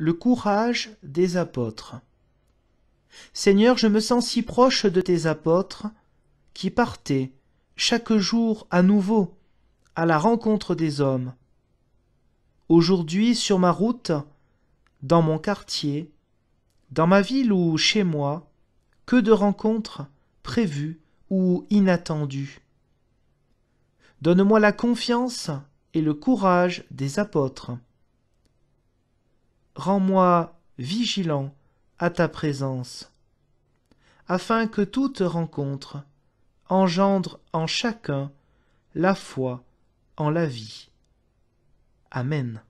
le courage des apôtres. Seigneur, je me sens si proche de tes apôtres qui partaient chaque jour à nouveau à la rencontre des hommes. Aujourd'hui, sur ma route, dans mon quartier, dans ma ville ou chez moi, que de rencontres prévues ou inattendues. Donne-moi la confiance et le courage des apôtres rends-moi vigilant à ta présence, afin que toute rencontre engendre en chacun la foi en la vie. Amen.